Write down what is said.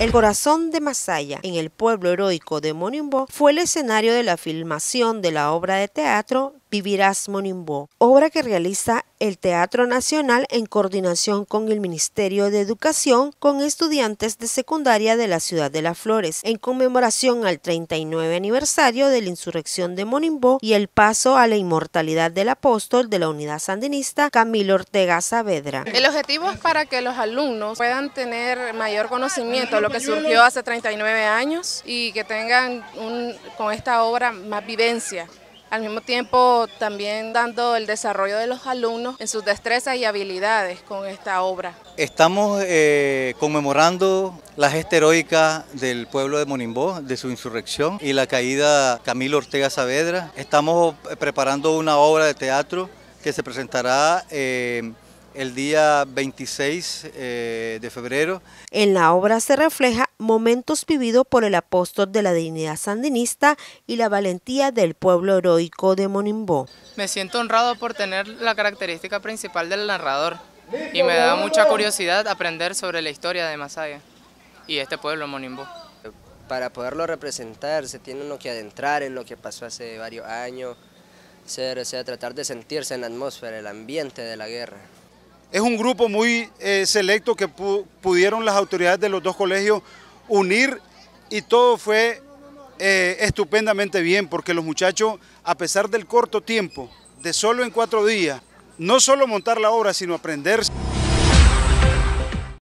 El corazón de Masaya, en el pueblo heroico de Monimbó, fue el escenario de la filmación de la obra de teatro Vivirás Monimbó, obra que realiza el Teatro Nacional en coordinación con el Ministerio de Educación con estudiantes de secundaria de la ciudad de Las Flores, en conmemoración al 39 aniversario de la insurrección de Monimbó y el paso a la inmortalidad del apóstol de la unidad sandinista Camilo Ortega Saavedra. El objetivo es para que los alumnos puedan tener mayor conocimiento de lo que surgió hace 39 años y que tengan con esta obra más vivencia al mismo tiempo también dando el desarrollo de los alumnos en sus destrezas y habilidades con esta obra. Estamos eh, conmemorando la gesta heroica del pueblo de Monimbó, de su insurrección y la caída Camilo Ortega Saavedra. Estamos preparando una obra de teatro que se presentará... Eh, el día 26 eh, de febrero. En la obra se refleja momentos vividos por el apóstol de la dignidad sandinista y la valentía del pueblo heroico de Monimbó. Me siento honrado por tener la característica principal del narrador y me da mucha curiosidad aprender sobre la historia de Masaya y este pueblo Monimbó. Para poderlo representar se tiene uno que adentrar en lo que pasó hace varios años, ser, o sea, tratar de sentirse en la atmósfera, el ambiente de la guerra. Es un grupo muy eh, selecto que pudieron las autoridades de los dos colegios unir y todo fue eh, estupendamente bien porque los muchachos, a pesar del corto tiempo, de solo en cuatro días, no solo montar la obra, sino aprender.